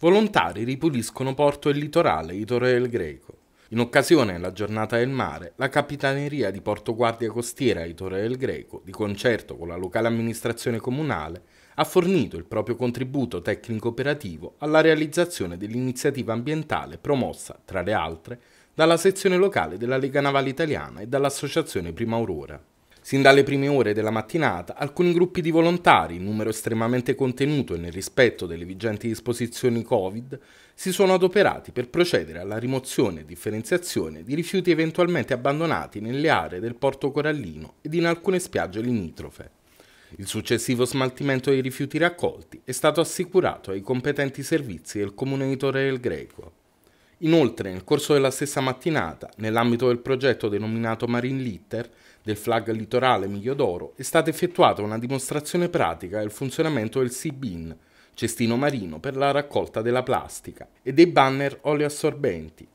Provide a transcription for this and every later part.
Volontari ripuliscono porto e litorale di Torre del Greco. In occasione della giornata del mare, la Capitaneria di Porto Guardia Costiera di Torre del Greco, di concerto con la locale amministrazione comunale, ha fornito il proprio contributo tecnico-operativo alla realizzazione dell'iniziativa ambientale promossa, tra le altre, dalla sezione locale della Lega Navale Italiana e dall'Associazione Prima Aurora. Sin dalle prime ore della mattinata, alcuni gruppi di volontari, in numero estremamente contenuto e nel rispetto delle vigenti disposizioni Covid, si sono adoperati per procedere alla rimozione e differenziazione di rifiuti eventualmente abbandonati nelle aree del porto corallino ed in alcune spiagge limitrofe. Il successivo smaltimento dei rifiuti raccolti è stato assicurato ai competenti servizi del comune di Torre del Greco. Inoltre, nel corso della stessa mattinata, nell'ambito del progetto denominato Marine Litter del flag litorale Miglio d'Oro, è stata effettuata una dimostrazione pratica del funzionamento del Sea-Bin, cestino marino per la raccolta della plastica, e dei banner oleoassorbenti,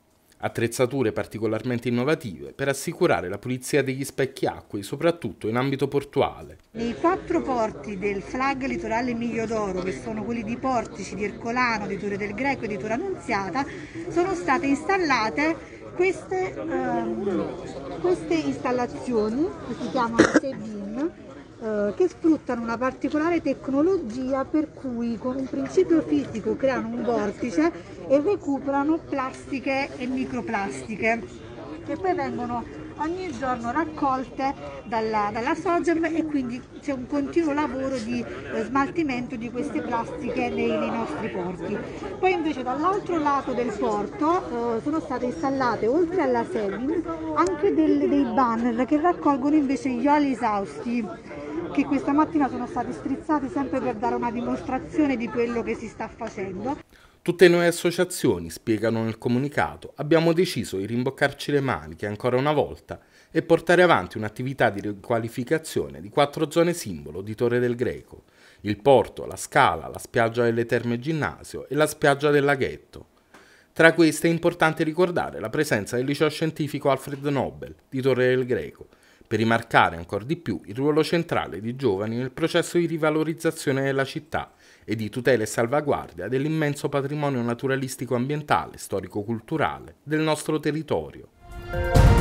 attrezzature particolarmente innovative per assicurare la pulizia degli specchiacqui, soprattutto in ambito portuale. Nei quattro porti del flag litorale d'Oro, che sono quelli di Portici, di Ercolano, di Torre del Greco e di Torre Annunziata, sono state installate queste, eh, queste installazioni che si chiamano Sebin eh, che sfruttano una particolare tecnologia per cui con un principio fisico creano un vortice e recuperano plastiche e microplastiche che poi vengono ogni giorno raccolte dalla, dalla Sogem e quindi c'è un continuo lavoro di eh, smaltimento di queste plastiche nei, nei, nostri porti. Poi invece dall'altro lato del porto eh, sono state installate oltre alla Semin anche delle, dei banner che raccolgono invece gli oli esausti che questa mattina sono stati strizzati sempre per dare una dimostrazione di quello che si sta facendo. Tutte noi associazioni, spiegano nel comunicato, abbiamo deciso di rimboccarci le maniche ancora una volta e portare avanti un'attività di riqualificazione di quattro zone simbolo di Torre del Greco, il porto, la scala, la spiaggia delle Terme Ginnasio e la spiaggia del laghetto. Tra queste è importante ricordare la presenza del liceo scientifico Alfred Nobel di Torre del Greco, per rimarcare ancora di più il ruolo centrale di giovani nel processo di rivalorizzazione della città e di tutela e salvaguardia dell'immenso patrimonio naturalistico ambientale, storico-culturale del nostro territorio.